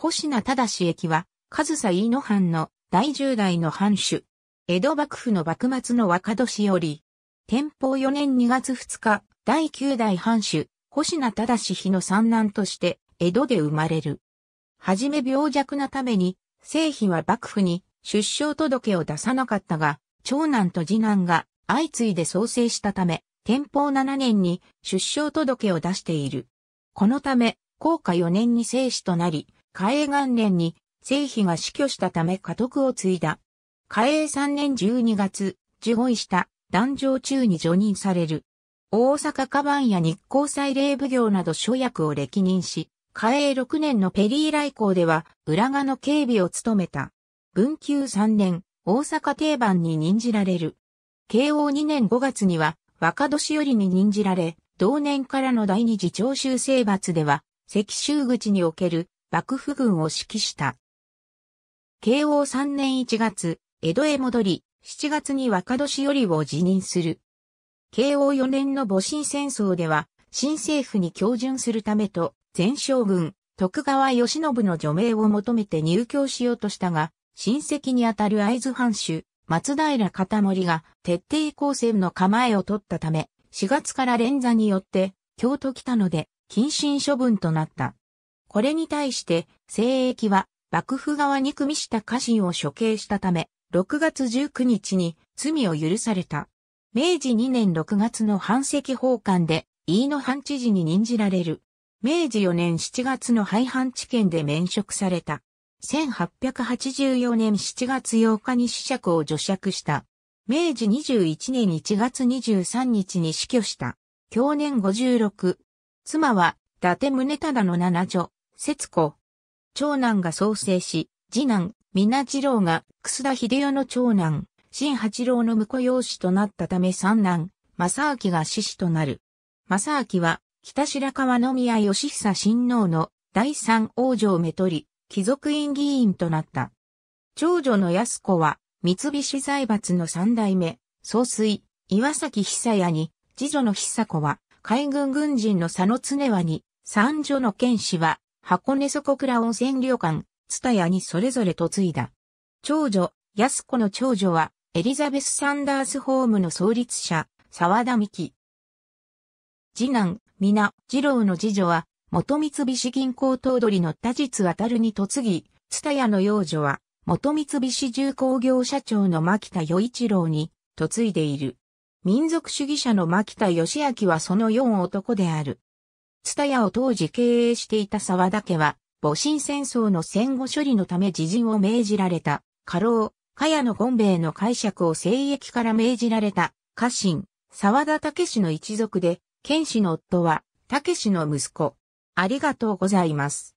星名正駅は、上総飯野藩の第10代の藩主。江戸幕府の幕末の若年より、天保4年2月2日、第9代藩主、星名正日の三男として、江戸で生まれる。はじめ病弱なために、聖妃は幕府に出生届を出さなかったが、長男と次男が相次いで創生したため、天保7年に出生届を出している。このため、後下4年に正死となり、嘉永元年に、聖妃が死去したため家督を継いだ。嘉永3年12月、受護した壇上中に除任される。大阪カバンや日光祭礼奉行など諸役を歴任し、嘉永6年のペリー来航では、浦賀の警備を務めた。文久3年、大阪定番に任じられる。慶応2年5月には、若年寄りに任じられ、同年からの第二次長州征伐では、関州口における幕府軍を指揮した。慶応3年1月、江戸へ戻り、7月に若年寄を辞任する。慶応4年の戊辰戦争では、新政府に協順するためと、前将軍、徳川義信の除名を求めて入居しようとしたが、親戚にあたる会津藩主、松平片森が徹底抗戦の構えを取ったため、4月から連座によって、京都来たので、謹慎処分となった。これに対して、聖域は、幕府側に組みした家臣を処刑したため、6月19日に罪を許された。明治2年6月の反籍奉還で、飯野藩知事に任じられる。明治4年7月の廃藩知県で免職された。1884年7月8日に死者を除釈した。明治21年1月23日に死去した。去年56。妻は、伊達宗忠の七女、節子。長男が創生し、次男、な次郎が、楠田秀代の長男、新八郎の婿養子となったため三男、正明が志士となる。正明は、北白川宮義久親王の第三王女をめとり、貴族院議員となった。長女の安子は、三菱財閥の三代目、総帥、岩崎久也に、次女の久子は、海軍軍人の佐野常和に、三女の剣士は、箱根底倉温泉旅館、津田屋にそれぞれ嫁いだ。長女、安子の長女は、エリザベス・サンダースホームの創立者、沢田美希。次男、皆、次郎の次女は、元三菱銀行頭取の田実渡るに嫁ぎ、津田屋の幼女は、元三菱重工業社長の牧田与一郎に、嫁いでいる。民族主義者の牧田義明はその4男である。ツタヤを当時経営していた沢田家は、戊辰戦争の戦後処理のため自陣を命じられた、家老、かやの権兵衛の解釈を聖域から命じられた、家臣、沢田武氏の一族で、剣士の夫は、武氏の息子。ありがとうございます。